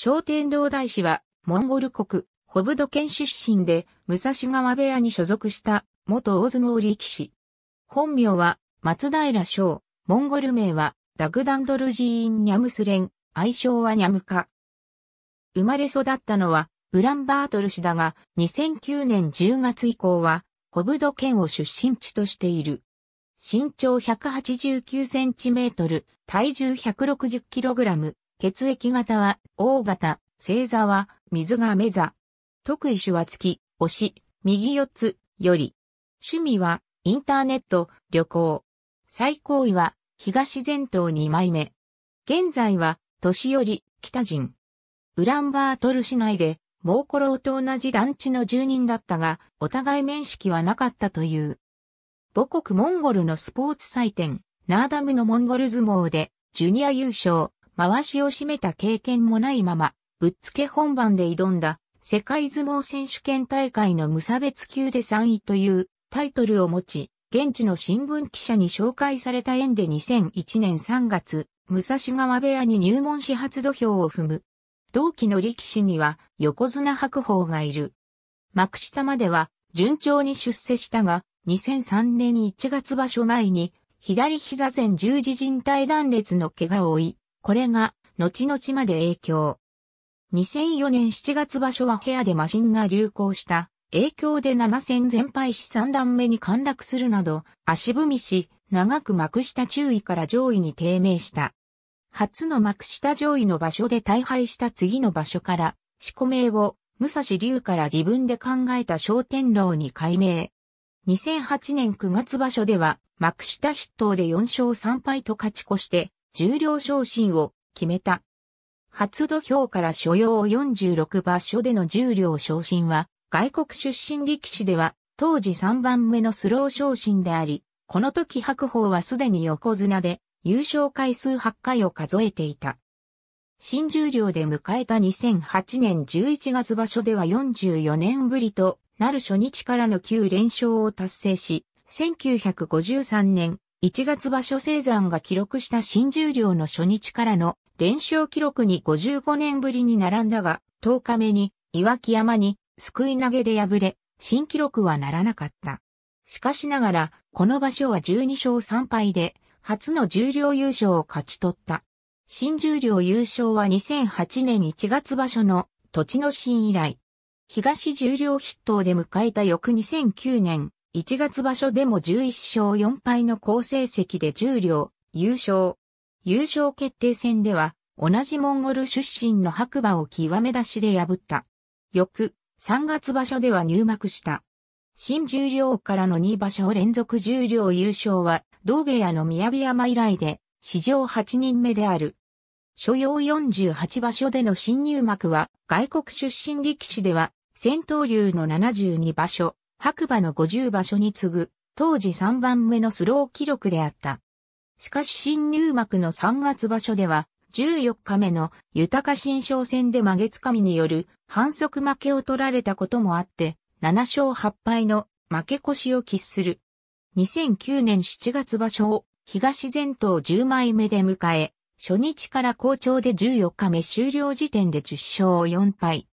商天堂大師は、モンゴル国、ホブド県出身で、武蔵川部屋に所属した、元大相撲力士。本名は、松平翔、モンゴル名は、ダグダンドルジーン・ニャムスレン、愛称はニャムカ。生まれ育ったのは、ウランバートル市だが、2009年10月以降は、ホブド県を出身地としている。身長189センチメートル、体重160キログラム、血液型は、O 型、星座は、水が目座。特異種は月、推し、右四つ、より。趣味は、インターネット、旅行。最高位は、東前頭二枚目。現在は、年寄り、北人。ウランバートル市内で、モーコローと同じ団地の住人だったが、お互い面識はなかったという。母国モンゴルのスポーツ祭典、ナーダムのモンゴル相撲で、ジュニア優勝、回しを占めた経験もないまま、ぶっつけ本番で挑んだ世界相撲選手権大会の無差別級で3位というタイトルを持ち、現地の新聞記者に紹介された縁で2001年3月、武蔵川部屋に入門し初土俵を踏む。同期の力士には横綱白鵬がいる。幕下までは順調に出世したが、2003年1月場所前に左膝前十字靭帯断裂の怪我を負い、これが、後々まで影響。2004年7月場所は部屋でマシンが流行した。影響で7戦全敗し3段目に陥落するなど、足踏みし、長く幕下中位から上位に低迷した。初の幕下上位の場所で大敗した次の場所から、四個名を武蔵龍から自分で考えた商天楼に改名。2008年9月場所では、幕下筆頭で4勝3敗と勝ち越して、重量昇進を決めた。初土俵から所要46場所での重量昇進は、外国出身力士では、当時3番目のスロー昇進であり、この時白鵬はすでに横綱で、優勝回数8回を数えていた。新重量で迎えた2008年11月場所では44年ぶりとなる初日からの9連勝を達成し、1953年1月場所生山が記録した新十両の初日からの連勝記録に55年ぶりに並んだが、10日目に岩木山に救い投げで敗れ、新記録はならなかった。しかしながら、この場所は12勝3敗で、初の十両優勝を勝ち取った。新十両優勝は2008年1月場所の土地の新以来。東十両筆頭で迎えた翌2009年、1月場所でも11勝4敗の好成績で10両、優勝。優勝決定戦では、同じモンゴル出身の白馬を極め出しで破った。翌、3月場所では入幕した。新十両からの2場所連続十両優勝は、同部屋の宮城山以来で、史上8人目である。所要48場所での新入幕は、外国出身力士では、戦闘流の72場所、白馬の50場所に次ぐ、当時3番目のスロー記録であった。しかし新入幕の3月場所では、14日目の豊新勝戦で曲げつかみによる反則負けを取られたこともあって、7勝8敗の負け越しを喫する。2009年7月場所を東前頭10枚目で迎え、初日から好調で14日目終了時点で10勝4敗。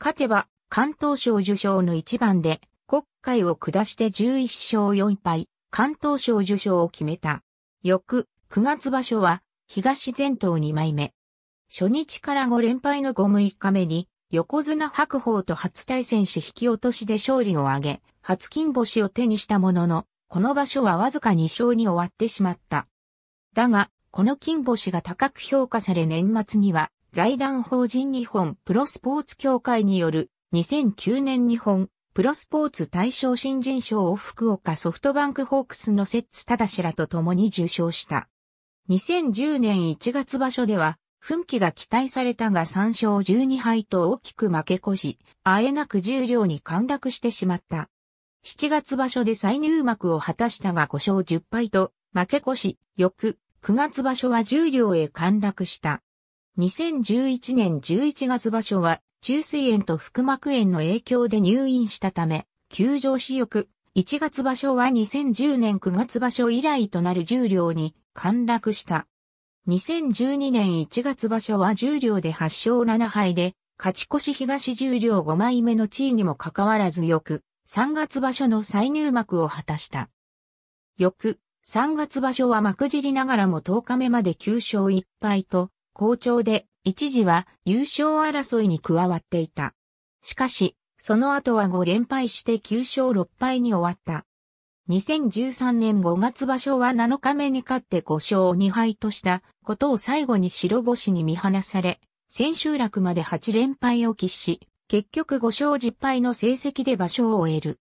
勝てば関東賞受賞の一番で国会を下して11勝4敗、関東賞受賞を決めた。翌、9月場所は、東前頭2枚目。初日から5連敗の5、6日目に、横綱白鵬と初対戦し引き落としで勝利を挙げ、初金星を手にしたものの、この場所はわずか2勝に終わってしまった。だが、この金星が高く評価され年末には、財団法人日本プロスポーツ協会による2009年日本プロスポーツ大賞新人賞を福岡ソフトバンクホークスのただしらと共に受賞した。2010年1月場所では、奮起が期待されたが3勝12敗と大きく負け越し、あえなく重量に陥落してしまった。7月場所で再入幕を果たしたが5勝10敗と負け越し、翌9月場所は重量へ陥落した。2011年11月場所は中水炎と腹膜炎の影響で入院したため、休場し翌、1月場所は2010年9月場所以来となる重量に陥落した。2012年1月場所は重量で8勝7敗で、勝ち越し東重量5枚目の地位にもかかわらず翌、3月場所の再入幕を果たした。翌、3月場所は幕尻ながらも10日目まで9勝1敗と、好調で一時は優勝争いに加わっていた。しかし、その後は5連敗して9勝6敗に終わった。2013年5月場所は7日目に勝って5勝2敗としたことを最後に白星に見放され、千秋楽まで8連敗を喫し、結局5勝10敗の成績で場所を終える。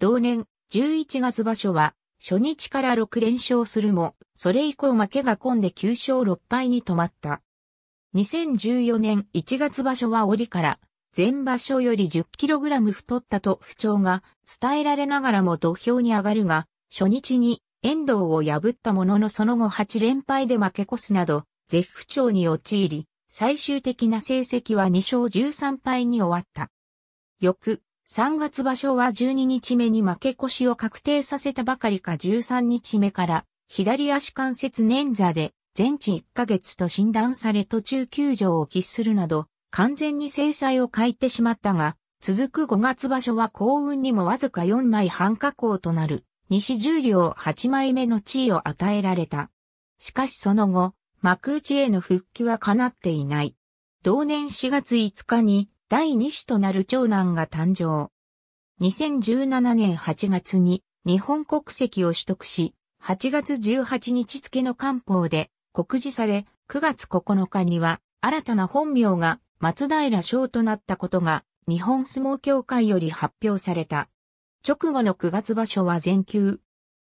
同年11月場所は初日から6連勝するも、それ以降負けが込んで9勝6敗に止まった。2014年1月場所は折から前場所より 10kg 太ったと不調が伝えられながらも土俵に上がるが、初日に遠藤を破ったもののその後8連敗で負け越すなど、絶不調に陥り、最終的な成績は2勝13敗に終わった。翌、3月場所は12日目に負け越しを確定させたばかりか13日目から、左足関節捻挫で全治1ヶ月と診断され途中休場を喫するなど、完全に制裁を欠いてしまったが、続く5月場所は幸運にもわずか4枚半加工となる、西十両8枚目の地位を与えられた。しかしその後、幕内への復帰は叶っていない。同年4月5日に第2子となる長男が誕生。2017年8月に日本国籍を取得し、8月18日付の官報で告示され、9月9日には新たな本名が松平翔となったことが日本相撲協会より発表された。直後の9月場所は全休。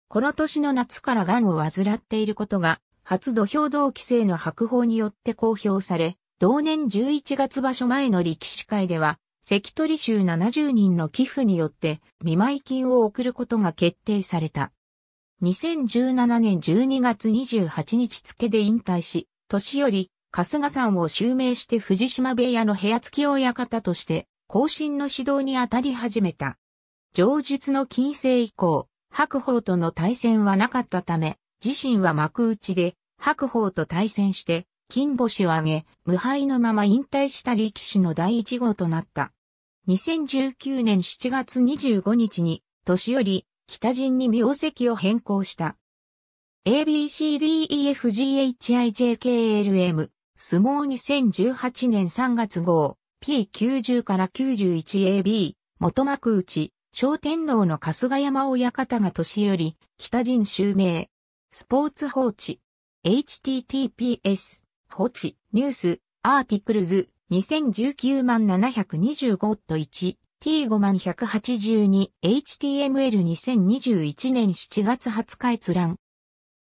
この年の夏から癌を患っていることが、初土俵同期生の白鵬によって公表され、同年11月場所前の力士会では、関取衆70人の寄付によって、見舞金を送ることが決定された。2017年12月28日付で引退し、年より春日んを襲名して藤島部屋の部屋付き親方として後進の指導に当たり始めた。上述の近世以降、白鵬との対戦はなかったため、自身は幕内で白鵬と対戦して、金星を挙げ、無敗のまま引退した力士の第一号となった。2019年7月25日に、年寄り、北陣に名跡を変更した。ABCDEFGHIJKLM 相撲2018年3月号 P90 から 91AB 元幕内小天皇の春日山親方が年寄り北陣襲名スポーツ放置 https 放置ニュースアーティクルズ2019万725.1 t 5 1 8 2 h t m l 2 0 2 1年7月20日閲覧。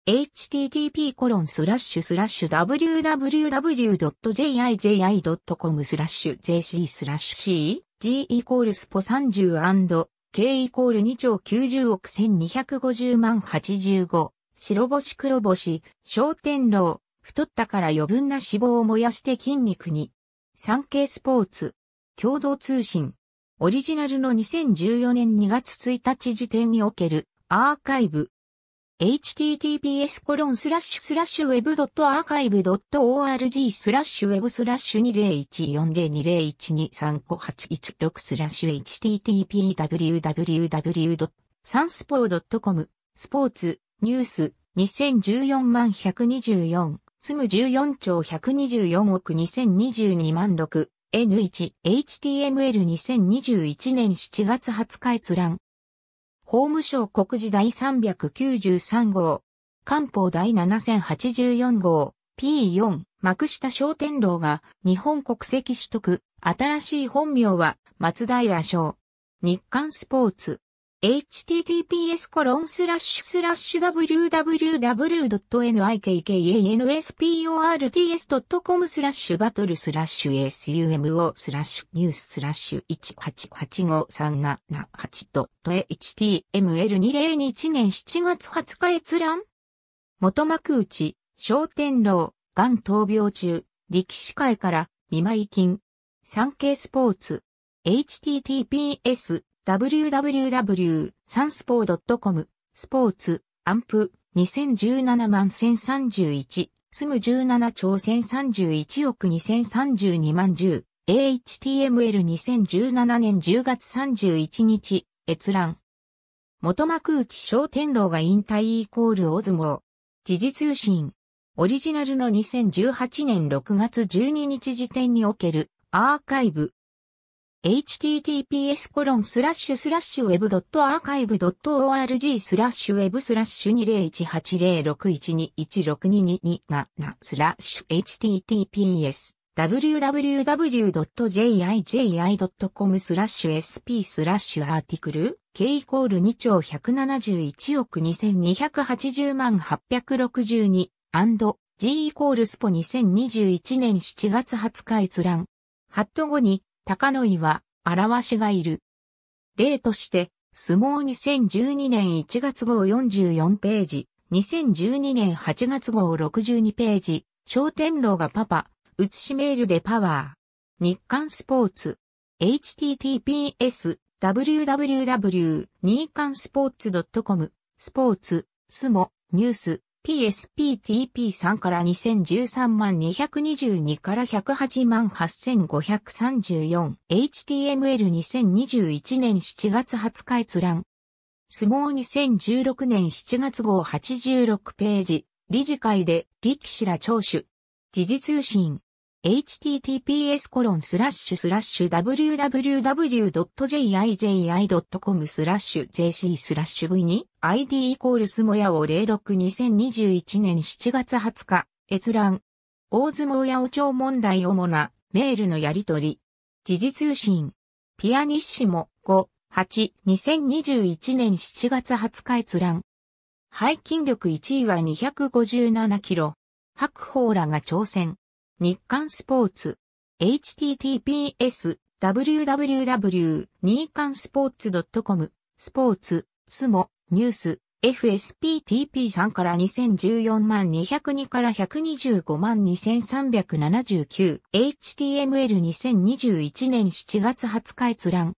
http://www.jiji.com スラッシュ jc スラッシュ c g イコールスポ30 k イコール2兆90億1250万85白星黒星焦点楼太ったから余分な脂肪を燃やして筋肉に産経スポーツ共同通信オリジナルの2014年2月1日時点におけるアーカイブ。https コロンスラッシュスラッシュウェブドットアーカイブドット org スラッシュウェブスラッシュ20140201235816スラッシュ httpwww. s a n s p o .com スポーツニュース2014万124住む14兆124億2022万6 N1 HTML 2021年7月20日閲覧。法務省告示第393号。官報第7084号。P4 幕下商店楼が日本国籍取得。新しい本名は松平翔。日刊スポーツ。https www.nikkansports.com スラッシュバトルスラッシュ sumo スラッシュニューススラッシュ1885378と html2021 年7月20日閲覧元幕内、商天楼、癌闘病中、力士会から見舞金、産経スポーツ、https www.sanspor.com スポーツアンプ2017万1031スム17兆1031億2032万10 h t m l 2 0 1 7年10月31日閲覧元幕内商天楼が引退イコール大相撲時事通信オリジナルの2018年6月12日時点におけるアーカイブ https web.archive.org web 201806121622 2なス https www.jiji.com sp a r t i c l e k イコール2兆171億2280万862 g イコールスポ2021年7月20日閲覧ハット後に高野井は、表しがいる。例として、相撲2012年1月号44ページ、2012年8月号62ページ、商店楼がパパ、写しメールでパワー。日刊スポーツ。https www 日刊スポーツ .com スポーツ、スモ、ニュース、PSPTP3 から2013万222から108万 8534HTML2021 年7月20日閲覧。相撲2016年7月号86ページ、理事会で力士ら聴取。時事通信。https コロンスラッシュスラッシュ www.jiji.com スラッシュ jc スラッシュ v に id イコールスもやを062021年7月20日閲覧大相撲やお帳問題主なメールのやりとり時事通信ピアニッシモ5 8 2021年7月20日閲覧背筋力1位は257キロ白鵬らが挑戦日刊スポーツ。https www 日刊スポーツ .com スポーツ、スモ、ニュース、FSPTP3 から2014万202から125万 2379HTML2021 年7月20日閲覧。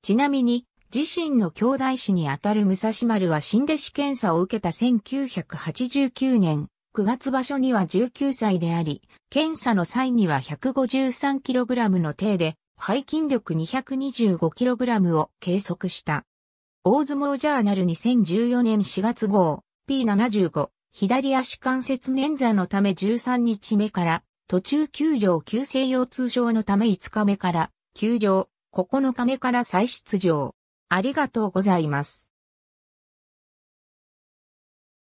ちなみに、自身の兄弟子にあたる武蔵丸は新弟子検査を受けた1989年、9月場所には19歳であり、検査の際には 153kg の体で、背筋力 225kg を計測した。大相撲ジャーナル2014年4月号 P75 左足関節捻挫のため13日目から途中休場急性腰痛症のため5日目から休場9日目から再出場。ありがとうございます。